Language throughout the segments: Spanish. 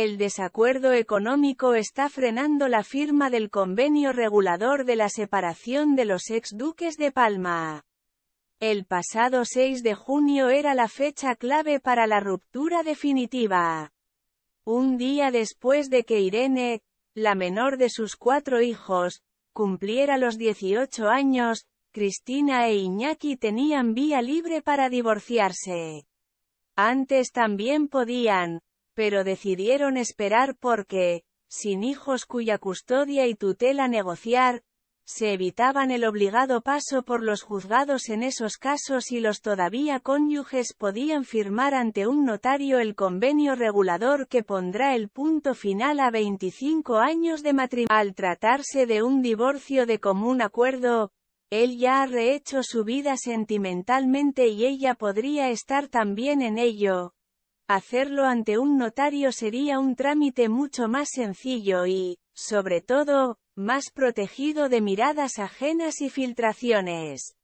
El desacuerdo económico está frenando la firma del convenio regulador de la separación de los ex-duques de Palma. El pasado 6 de junio era la fecha clave para la ruptura definitiva. Un día después de que Irene, la menor de sus cuatro hijos, cumpliera los 18 años, Cristina e Iñaki tenían vía libre para divorciarse. Antes también podían, pero decidieron esperar porque, sin hijos cuya custodia y tutela negociar, se evitaban el obligado paso por los juzgados en esos casos y los todavía cónyuges podían firmar ante un notario el convenio regulador que pondrá el punto final a 25 años de matrimonio. Al tratarse de un divorcio de común acuerdo, él ya ha rehecho su vida sentimentalmente y ella podría estar también en ello, Hacerlo ante un notario sería un trámite mucho más sencillo y, sobre todo, más protegido de miradas ajenas y filtraciones.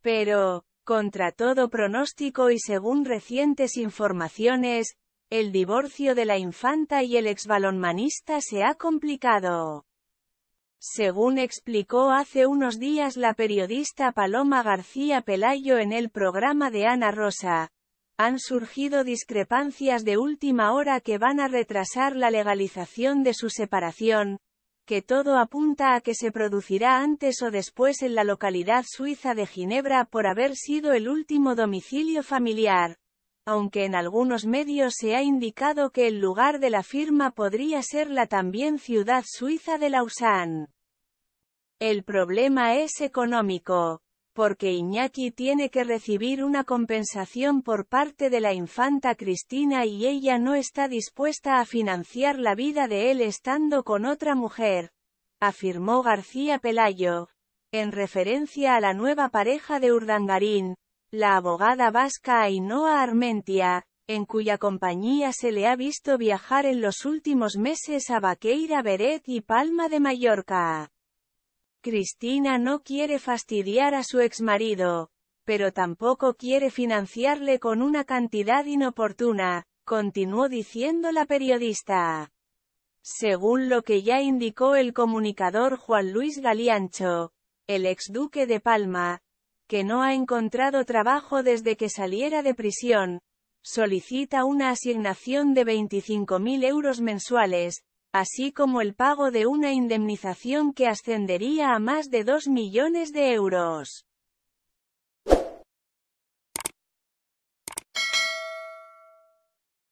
Pero, contra todo pronóstico y según recientes informaciones, el divorcio de la infanta y el exbalonmanista se ha complicado. Según explicó hace unos días la periodista Paloma García Pelayo en el programa de Ana Rosa, han surgido discrepancias de última hora que van a retrasar la legalización de su separación, que todo apunta a que se producirá antes o después en la localidad suiza de Ginebra por haber sido el último domicilio familiar, aunque en algunos medios se ha indicado que el lugar de la firma podría ser la también ciudad suiza de Lausanne. El problema es económico porque Iñaki tiene que recibir una compensación por parte de la infanta Cristina y ella no está dispuesta a financiar la vida de él estando con otra mujer, afirmó García Pelayo. En referencia a la nueva pareja de Urdangarín, la abogada vasca Ainhoa Armentia, en cuya compañía se le ha visto viajar en los últimos meses a Baqueira Beret y Palma de Mallorca. Cristina no quiere fastidiar a su exmarido, pero tampoco quiere financiarle con una cantidad inoportuna, continuó diciendo la periodista. Según lo que ya indicó el comunicador Juan Luis Galiancho, el exduque de Palma, que no ha encontrado trabajo desde que saliera de prisión, solicita una asignación de 25.000 euros mensuales, así como el pago de una indemnización que ascendería a más de 2 millones de euros.